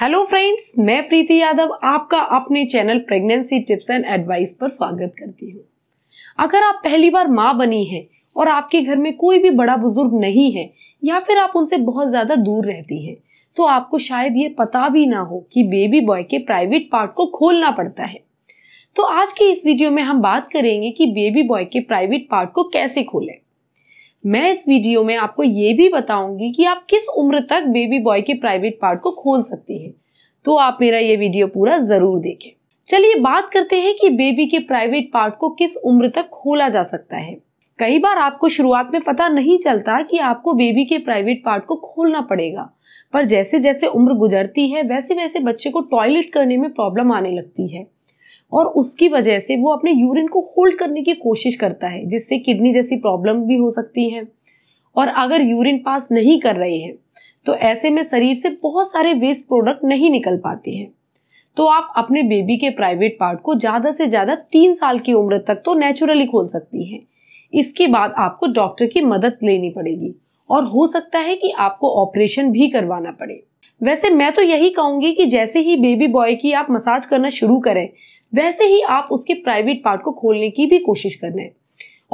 hello friends मैं प्रीति यादव आपका अपने channel pregnancy tips and advice पर स्वागत करती हूँ अगर आप पहली बार माँ बनी हैं और आपके घर में कोई भी बड़ा बुजुर्ग नहीं है या फिर आप उनसे बहुत ज़्यादा दूर रहती हैं तो आपको शायद ये पता भी ना हो कि बेबी बॉय के प्राइवेट पार्ट को खोलना पड़ता है तो आज की इस वीडियो में हम बात करेंगे कि बेबी बॉय के प्राइवेट पार्ट को कैसे खोलें मैं इस वीडियो में आपको ये भी बताऊंगी कि आप किस उम्र तक बेबी बॉय के प्राइवेट पार्ट को खोल सकती है तो आप मेरा ये वीडियो पूरा ज़रूर देखें चलिए बात करते हैं कि बेबी के प्राइवेट पार्ट को किस उम्र तक खोला जा सकता है कई बार आपको शुरुआत में पता नहीं चलता कि आपको बेबी के प्राइवेट पार्ट को खोलना पड़ेगा पर जैसे जैसे उम्र गुजरती है वैसे वैसे बच्चे को टॉयलेट करने में प्रॉब्लम आने लगती है और उसकी वजह से वो अपने यूरिन को होल्ड करने की कोशिश करता है जिससे किडनी जैसी प्रॉब्लम भी हो सकती है और अगर यूरिन पास नहीं कर रहे हैं तो ऐसे में शरीर से बहुत सारे वेस्ट प्रोडक्ट नहीं निकल पाते हैं तो आप अपने बेबी के प्राइवेट पार्ट को ज़्यादा से ज़्यादा तीन साल की उम्र तक तो नेचुरली खोल सकती हैं इसके बाद आपको डॉक्टर की मदद लेनी पड़ेगी और हो सकता है कि आपको ऑपरेशन भी करवाना पड़े वैसे मैं तो यही कहूंगी कि जैसे ही बेबी बॉय की आप मसाज करना शुरू करें वैसे ही आप उसके प्राइवेट पार्ट को खोलने की भी कोशिश कर रहे हैं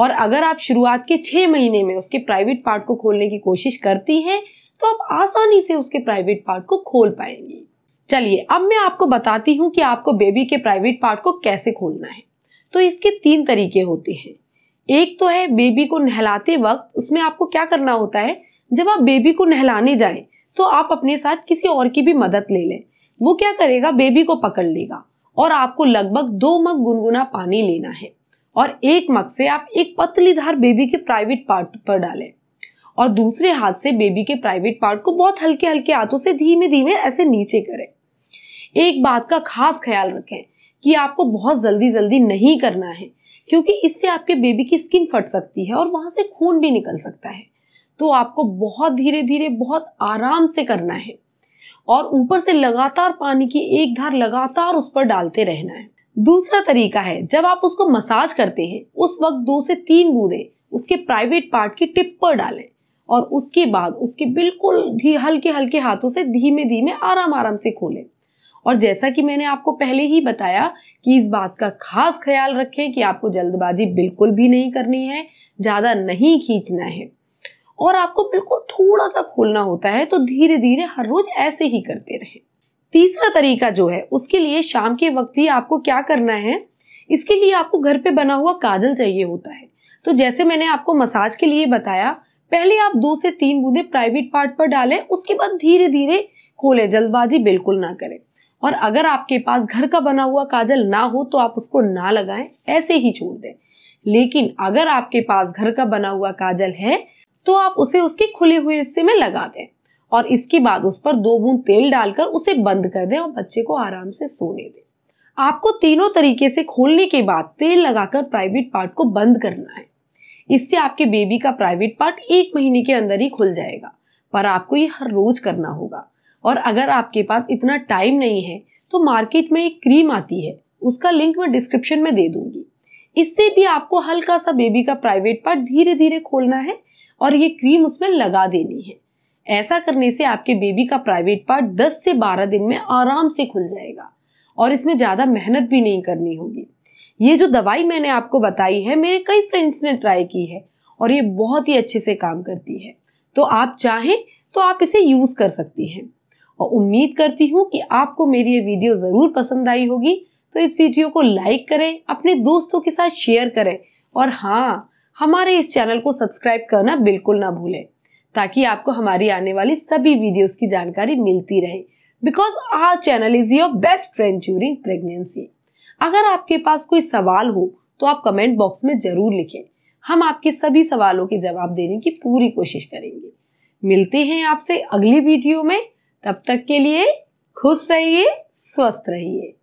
और अगर आप शुरुआत के छः महीने में उसके प्राइवेट पार्ट को खोलने की कोशिश करती हैं तो आप आसानी से उसके प्राइवेट पार्ट को खोल पाएंगी चलिए अब मैं आपको बताती हूँ कि आपको बेबी के प्राइवेट पार्ट को कैसे खोलना है तो इसके तीन तरीके होते हैं एक तो है बेबी को नहलाते वक्त उसमें आपको क्या करना होता है जब आप बेबी को नहलाने जाएं तो आप अपने साथ किसी और की भी मदद ले लें वो क्या करेगा बेबी को पकड़ लेगा और आपको लगभग दो मग गुनगुना पानी लेना है और एक मग से आप एक पतली धार बेबी के प्राइवेट पार्ट पर डालें और दूसरे हाथ से बेबी के प्राइवेट पार्ट को बहुत हल्के हल्के हाथों से धीमे धीमे ऐसे नीचे करें एक बात का खास ख्याल रखें कि आपको बहुत जल्दी जल्दी नहीं करना है क्योंकि इससे आपके बेबी की स्किन फट सकती है और वहां से खून भी निकल सकता है तो आपको बहुत धीरे धीरे बहुत आराम से करना है और ऊपर से लगातार पानी की एक धार लगातार उस पर डालते रहना है दूसरा तरीका है जब आप उसको मसाज करते हैं उस वक्त दो से तीन बूंदे उसके प्राइवेट पार्ट की टिप पर डालें और उसके बाद उसके बिल्कुल धी हल्के हल्के हाथों से धीमे धीमे आराम आराम से खोलें और जैसा कि मैंने आपको पहले ही बताया कि इस बात का खास ख्याल रखें कि आपको जल्दबाजी बिल्कुल भी नहीं करनी है ज़्यादा नहीं खींचना है और आपको बिल्कुल थोड़ा सा खोलना होता है तो धीरे धीरे हर रोज ऐसे ही करते रहें तीसरा तरीका जो है उसके लिए शाम के वक्त ही आपको क्या करना है इसके लिए आपको घर पे बना हुआ काजल चाहिए होता है तो जैसे मैंने आपको मसाज के लिए बताया पहले आप दो से तीन बूंदे प्राइवेट पार्ट पर डालें उसके बाद धीरे धीरे खोलें जल्दबाजी बिल्कुल ना करें और अगर आपके पास घर का बना हुआ काजल ना हो तो आप उसको ना लगाएं ऐसे ही छोड़ दें लेकिन अगर आपके पास घर का बना हुआ काजल है तो आप उसे उसके खुले हुए हिस्से में लगा दें और इसके बाद उस पर दो बूंद तेल डालकर उसे बंद कर दें और बच्चे को आराम से सोने दें आपको तीनों तरीके से खोलने के बाद तेल लगाकर प्राइवेट पार्ट को बंद करना है इससे आपके बेबी का प्राइवेट पार्ट एक महीने के अंदर ही खुल जाएगा पर आपको ये हर रोज करना होगा और अगर आपके पास इतना टाइम नहीं है तो मार्केट में एक क्रीम आती है उसका लिंक मैं डिस्क्रिप्शन में दे दूंगी इससे भी आपको हल्का सा बेबी का प्राइवेट पार्ट धीरे धीरे खोलना है और ये क्रीम उसमें लगा देनी है ऐसा करने से आपके बेबी का प्राइवेट पार्ट 10 से 12 दिन में आराम से खुल जाएगा और इसमें ज़्यादा मेहनत भी नहीं करनी होगी ये जो दवाई मैंने आपको बताई है मेरे कई फ्रेंड्स ने ट्राई की है और ये बहुत ही अच्छे से काम करती है तो आप चाहें तो आप इसे यूज़ कर सकती हैं और उम्मीद करती हूँ कि आपको मेरी ये वीडियो ज़रूर पसंद आई होगी तो इस वीडियो को लाइक करें अपने दोस्तों के साथ शेयर करें और हाँ हमारे इस चैनल को सब्सक्राइब करना बिल्कुल ना भूलें ताकि आपको हमारी आने वाली सभी वीडियोस की जानकारी मिलती रहे because our channel is your best friend during pregnancy अगर आपके पास कोई सवाल हो तो आप कमेंट बॉक्स में जरूर लिखें हम आपके सभी सवालों के जवाब देने की पूरी कोशिश करेंगे मिलते हैं आपसे अगली वीडियो में तब तक के लिए खुश रहिए स्वस्थ रहिए